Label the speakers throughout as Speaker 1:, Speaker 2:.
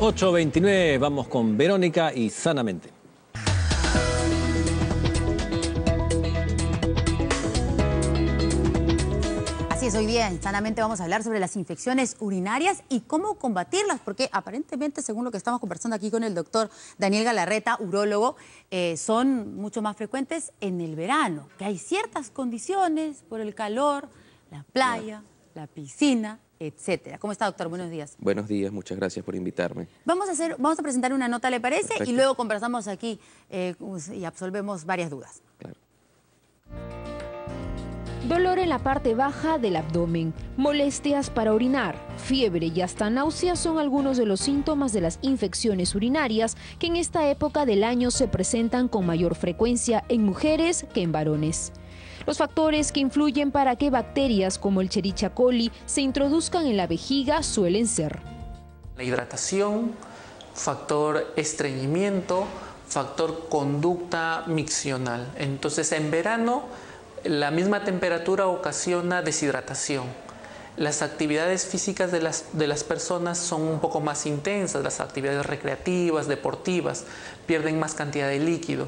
Speaker 1: 8.29, vamos con Verónica y Sanamente.
Speaker 2: Así es, hoy día Sanamente vamos a hablar sobre las infecciones urinarias y cómo combatirlas, porque aparentemente, según lo que estamos conversando aquí con el doctor Daniel Galarreta, urólogo, eh, son mucho más frecuentes en el verano, que hay ciertas condiciones por el calor, la playa, la piscina, etcétera. ¿Cómo está, doctor? Buenos días.
Speaker 3: Buenos días, muchas gracias por invitarme.
Speaker 2: Vamos a, hacer, vamos a presentar una nota, ¿le parece? Y luego conversamos aquí eh, pues, y absolvemos varias dudas. Dolor en la
Speaker 4: parte baja del abdomen, molestias para orinar, fiebre y hasta náuseas son algunos de los síntomas de las infecciones urinarias que en esta época del año se presentan con mayor frecuencia en mujeres que en varones. Los factores que influyen para que bacterias como el Chericha coli se introduzcan en la vejiga suelen ser
Speaker 1: la hidratación, factor estreñimiento, factor conducta miccional. Entonces, en verano la misma temperatura ocasiona deshidratación. Las actividades físicas de las, de las, personas son un poco más intensas, las actividades recreativas, deportivas, pierden más cantidad de líquido.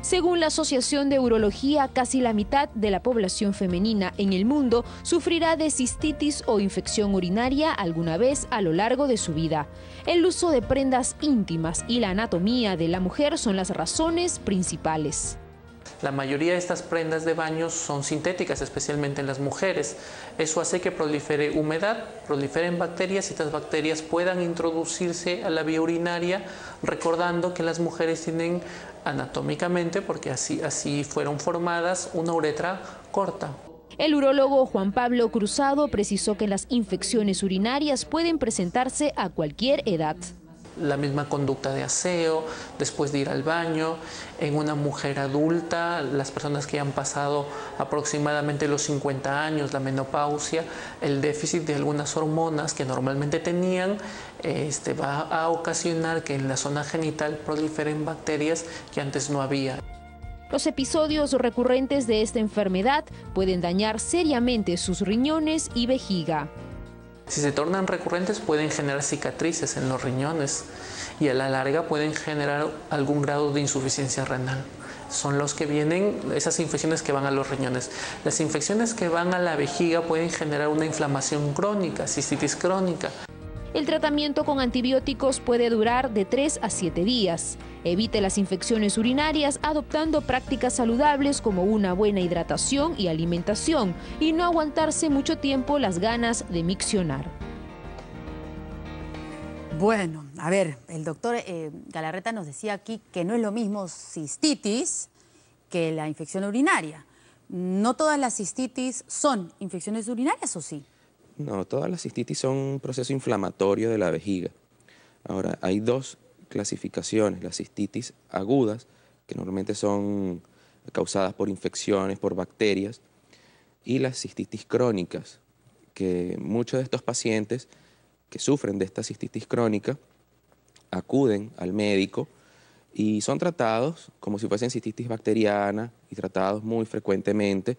Speaker 4: Según la Asociación de Urología, casi la mitad de la población femenina en el mundo sufrirá de cistitis o infección urinaria alguna vez a lo largo de su vida. El uso de prendas íntimas y la anatomía de la mujer son las razones principales.
Speaker 1: La mayoría de estas prendas de baño son sintéticas, especialmente en las mujeres. Eso hace que prolifere humedad, proliferen bacterias y estas bacterias puedan introducirse a la vía urinaria, recordando que las mujeres tienen anatómicamente, porque así, así fueron formadas, una uretra corta,
Speaker 4: el urólogo Juan Pablo Cruzado precisó que las infecciones urinarias pueden presentarse a cualquier edad
Speaker 1: la misma conducta de aseo, después de ir al baño. En una mujer adulta, las personas que han pasado aproximadamente los 50 años, la menopausia, el déficit de algunas hormonas que normalmente tenían, este, va a ocasionar que en la zona genital proliferen bacterias que antes no había.
Speaker 4: Los episodios recurrentes de esta enfermedad pueden dañar seriamente sus riñones y vejiga.
Speaker 1: Si se tornan recurrentes pueden generar cicatrices en los riñones y a la larga pueden generar algún grado de insuficiencia renal. Son los que vienen, esas infecciones que van a los riñones. Las infecciones que van a la vejiga pueden generar una inflamación crónica, cistitis crónica. El
Speaker 4: tratamiento con antibióticos puede durar de 3 a 7 días. Evite las infecciones urinarias adoptando prácticas saludables como una buena hidratación y alimentación y no aguantarse mucho tiempo las ganas de miccionar.
Speaker 2: Bueno, a ver, el doctor eh, Galarreta nos decía aquí que no es lo mismo cistitis que la infección urinaria. No todas las cistitis son infecciones urinarias, ¿o sí?
Speaker 3: No, todas las cistitis son un proceso inflamatorio de la vejiga. Ahora, hay dos clasificaciones, las cistitis agudas, que normalmente son causadas por infecciones, por bacterias, y las cistitis crónicas, que muchos de estos pacientes que sufren de esta cistitis crónica acuden al médico y son tratados como si fuesen cistitis bacteriana y tratados muy frecuentemente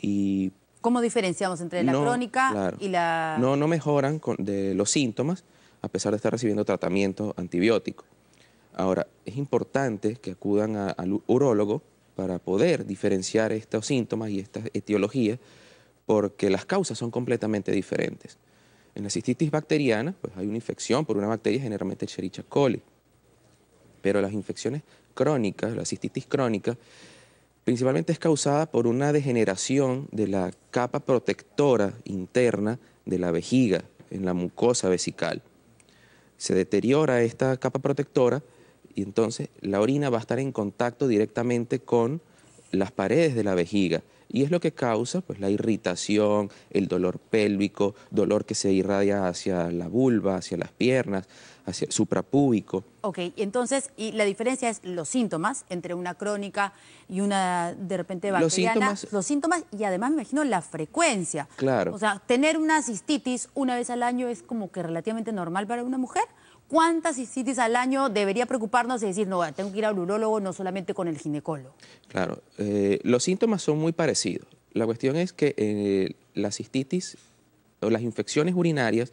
Speaker 3: y
Speaker 2: ¿Cómo diferenciamos entre la crónica y la...? No,
Speaker 3: no mejoran de los síntomas a pesar de estar recibiendo tratamiento antibiótico. Ahora, es importante que acudan al urólogo para poder diferenciar estos síntomas y estas etiologías porque las causas son completamente diferentes. En la cistitis bacteriana, pues hay una infección por una bacteria, generalmente Escherichia coli. Pero las infecciones crónicas, la cistitis crónica, principalmente es causada por una degeneración de la capa protectora interna de la vejiga en la mucosa vesical. Se deteriora esta capa protectora y entonces la orina va a estar en contacto directamente con las paredes de la vejiga y es lo que causa pues, la irritación, el dolor pélvico, dolor que se irradia hacia la vulva, hacia las piernas, hacia el suprapúbico.
Speaker 2: Ok, entonces, y la diferencia es los síntomas entre una crónica y una de repente bacteriana. Los síntomas, los síntomas y además me imagino la frecuencia. Claro. O sea, tener una cistitis una vez al año es como que relativamente normal para una mujer. ¿Cuántas cistitis al año debería preocuparnos y decir, no, tengo que ir al urólogo, no solamente con el ginecólogo?
Speaker 3: Claro, eh, los síntomas son muy parecidos. La cuestión es que eh, la cistitis o las infecciones urinarias,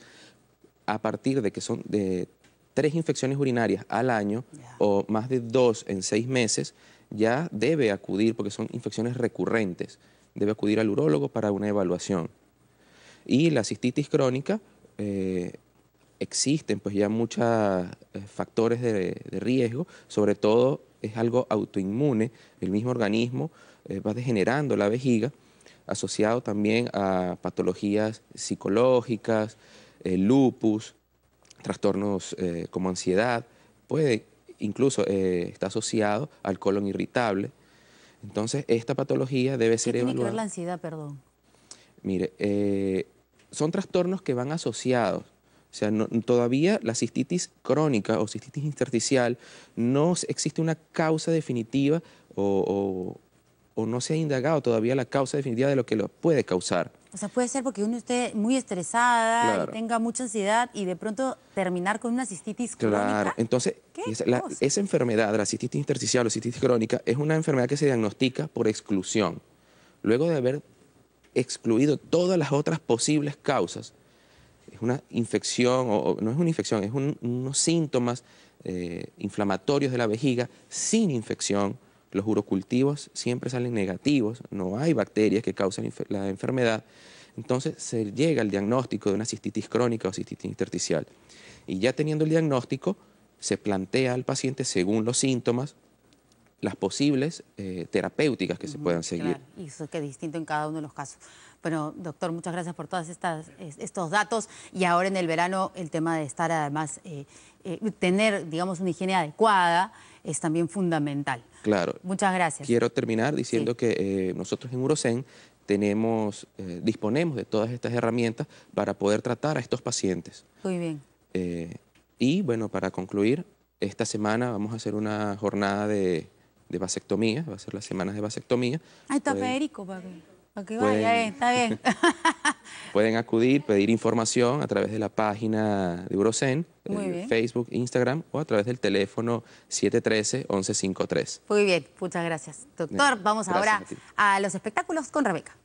Speaker 3: a partir de que son de tres infecciones urinarias al año o más de dos en seis meses, ya debe acudir, porque son infecciones recurrentes, debe acudir al urólogo para una evaluación. Y la cistitis crónica eh, existen pues ya muchos eh, factores de, riesgo, sobre todo es algo autoinmune, el mismo organismo eh, va degenerando la vejiga, asociado también a patologías psicológicas, eh, lupus, trastornos como ansiedad, puede incluso está asociado al colon irritable. Entonces, esta patología debe ser tiene evaluada. la
Speaker 2: ansiedad, perdón?
Speaker 3: Mire, son trastornos que van asociados o sea, todavía la cistitis crónica o cistitis intersticial no existe una causa definitiva o, no se ha indagado todavía la causa definitiva de lo que lo puede causar.
Speaker 2: O sea, puede ser porque uno esté muy estresada, y tenga mucha ansiedad y de pronto terminar con una cistitis crónica. Claro,
Speaker 3: entonces esa, esa, enfermedad, la cistitis intersticial o cistitis crónica, es una enfermedad que se diagnostica por exclusión. Luego de haber excluido todas las otras posibles causas, es una infección, o, no es una infección, es unos síntomas eh, inflamatorios de la vejiga sin infección. Los urocultivos siempre salen negativos, no hay bacterias que causen la enfermedad. Entonces se llega al diagnóstico de una cistitis crónica o cistitis intersticial. Y ya teniendo el diagnóstico, se plantea al paciente según los síntomas las posibles eh, terapéuticas que se puedan seguir. Claro.
Speaker 2: Y eso que es distinto en cada uno de los casos. Bueno, doctor, muchas gracias por todos estos datos. Y ahora en el verano el tema de estar además, eh, eh, tener, digamos, una higiene adecuada es también fundamental.
Speaker 3: Claro. Muchas gracias. Quiero terminar diciendo que nosotros en Urocen tenemos, disponemos de todas estas herramientas para poder tratar a estos pacientes. Muy bien. y bueno, para concluir, esta semana vamos a hacer una jornada de de vasectomía, va a ser las semanas de vasectomía. Ahí está Federico,
Speaker 2: para que, vaya, eh, está bien.
Speaker 3: pueden acudir, pedir información a través de la página de Eurocen, eh, Facebook, Instagram o a través del teléfono 713-1153.
Speaker 2: Muy bien, muchas gracias. Doctor, vamos ahora a, a los espectáculos con Rebeca.